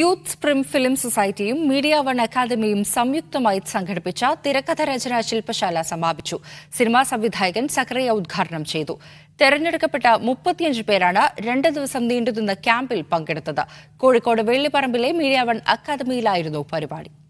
youth prime film സൊസൈറ്റിയും media one അക്കാദമിയും സംയുക്തമായി സംഘടിപ്പിച്ച തിരക്കഥ രചനാ ശില്പശാല സമാപിച്ചു സിനിമാ സംവിധായകൻ സക്രിയ ഉദ്ഘാടനം ചെയ്തു തെരഞ്ഞെടുക്കപ്പെട്ട മുപ്പത്തിയഞ്ച് പേരാണ് രണ്ട് ദിവസം നീണ്ടുനിന്ന ക്യാമ്പിൽ പങ്കെടുത്തത് കോഴിക്കോട് വെള്ളിപ്പറമ്പിലെ മീഡിയ വൺ അക്കാദമിയിലായിരുന്നു പരിപാടി